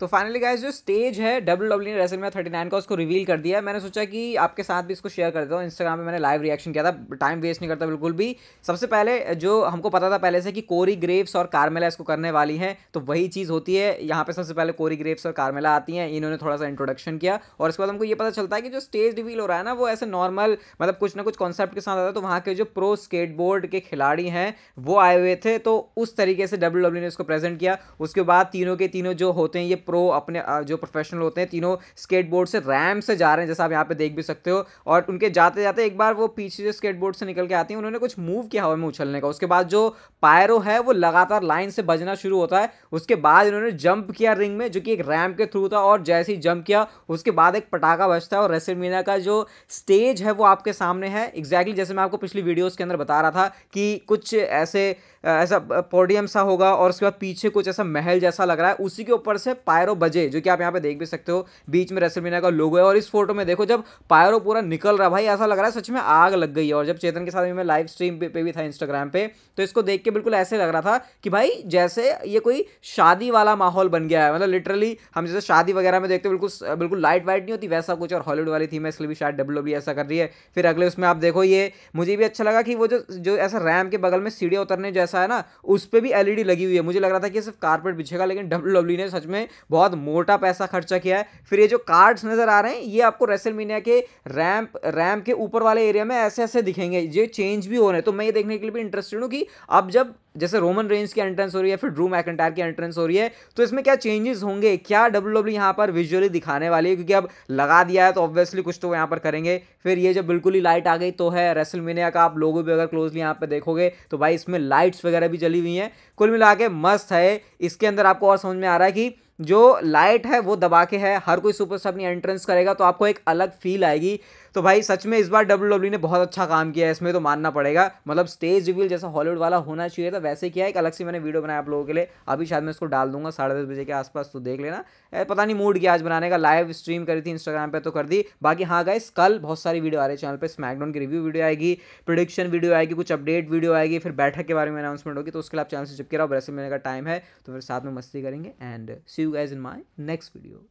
तो finally guys जो stage है डब्ल्यू डब्ल्यू e ने रेसल में थर्टी नाइन का उसको रिवील कर दिया मैंने सोचा कि आपके साथ भी इसको शेयर कर देता हूँ इंस्टाग्राम पे मैंने लाइव रिएक्शन किया था टाइम वेस्ट नहीं करता बिल्कुल भी सबसे पहले जो हमको पता था पहले से कि कोरी ग्रेव्स और कारमेला इसको करने वाली हैं तो वही चीज़ होती है यहाँ पर सबसे पहले कोरी ग्रेव्स और कारमेला आती हैं इन्होंने थोड़ा सा इंट्रोडक्शन किया और उसके बाद हमको ये पता चलता है कि जो स्टेज रिवील हो रहा है ना वो ऐसे नॉर्मल मतलब कुछ ना कुछ कॉन्सेप्ट के साथ आता है तो वहाँ के जो प्रो स्केटबोर्ड के खिलाड़ी हैं वो आए हुए थे तो उस तरीके से डब्ल्यू e ने इसको प्रेजेंट किया उसके बाद तीनों के तीनों जो होते हैं ये प्रो अपने जो प्रोफेशनल होते हैं तीनों स्केटबोर्ड से रैम से जा रहे हैं जैसा आप यहाँ पे देख भी सकते हो और उनके जाते जाते एक बार वो पीछे जो स्केटबोर्ड से निकल के आती हैं उन्होंने कुछ मूव किया हवा में उछलने का उसके बाद जो पायरो है वो लगातार लाइन से बजना शुरू होता है उसके बाद इन्होंने जंप किया रिंग में जो कि एक रैम के थ्रू था और जैसे ही जंप किया उसके बाद एक पटाखा बजता है और रेसलमीना का जो स्टेज है वो आपके सामने है एग्जैक्टली जैसे मैं आपको पिछली वीडियोज़ के अंदर बता रहा था कि कुछ ऐसे ऐसा पोडियम सा होगा और उसके बाद पीछे कुछ ऐसा महल जैसा लग रहा है उसी के ऊपर से पायर पायरो बजे जो कि आप यहाँ पे देख भी सकते हो बीच में रेसलमीना का लोगो है और इस फोटो में देखो जब पायरो पूरा निकल रहा भाई ऐसा लग रहा है सच में आग लग गई है और जब चेतन के साथ मैं लाइव स्ट्रीम पे, पे भी था इंस्टाग्राम पे तो इसको देख के बिल्कुल ऐसे लग रहा था कि भाई जैसे ये कोई शादी वाला माहौल बन गया है मतलब लिटरली हम जैसे शादी वगैरह में देखते बिल्कुल बिल्कुल लाइट वाइट नहीं होती वैसा कुछ और हॉलीवुड वाली थी मैं इसलिए भी शायद डब्ल्यू e ऐसा कर रही है फिर अगले उसमें आप देखो ये मुझे भी अच्छा लगा कि वो जो जो ऐसा रैम के बगल में सीढ़ियाँ उतरने जैसा है ना उस पर भी एलईडी लगी हुई है मुझे लग रहा था कि सिर्फ कारपेट बिछेगा लेकिन डब्ल्यू e ने सच में बहुत मोटा पैसा खर्चा किया है फिर ये जो कार्ड्स नज़र आ रहे हैं ये आपको रेसल मीनिया के रैम्प रैम्प के ऊपर वाले एरिया में ऐसे ऐसे दिखेंगे ये चेंज भी हो रहे हैं तो मैं ये देखने के लिए भी इंटरेस्टेड हूँ कि अब जब जैसे रोमन रेंज की एंट्रेंस हो रही है फिर ड्रू मैकेंटायर की एंट्रेंस हो रही है तो इसमें क्या चेंजेस होंगे क्या डब्ल्यू डब्ल्यू e यहाँ पर विजुअली दिखाने वाली है क्योंकि अब लगा दिया है तो ऑब्वियसली कुछ तो यहाँ पर करेंगे फिर ये जब बिल्कुल ही लाइट आ गई तो है रेसलमेनिया का आप लोगों भी अगर क्लोजली यहाँ पर देखोगे तो भाई इसमें लाइट्स वगैरह भी जली हुई हैं कुल मिला मस्त है इसके अंदर आपको और समझ में आ रहा है कि जो लाइट है वो दबा के है हर कोई सुपर अपनी एंट्रेंस करेगा तो आपको एक अलग फील आएगी तो भाई सच में इस बार डब्ल्यू e ने बहुत अच्छा काम किया है इसमें तो मानना पड़ेगा मतलब स्टेज रिव्यूल जैसा हॉलीवुड वाला होना चाहिए था वैसे किया एक अलग से मैंने वीडियो बनाया आप लोगों के लिए अभी शायद मैं इसको डाल दूंगा साढ़े दस बजे के आसपास तो देख लेना पता नहीं मूड किया आज बनाने का लाइव स्ट्रीम करी थी इंस्टाग्राम पर तो कर दी बाकी हाँ गए कल बहुत सारी वीडियो आ रही है चैनल पर स्मैकडाउन की रिव्यू वीडियो आएगी प्रोडिक्शन वीडियो आएगी कुछ अपडेट वीडियो आएगी फिर बैठक के बारे में अनाउंसमेंट होगी तो उसके लिए आप चैनल से चिपके रहो वैसे मेरे का टाइम है तो फिर साथ में मस्ती करेंगे and see you guys in my next video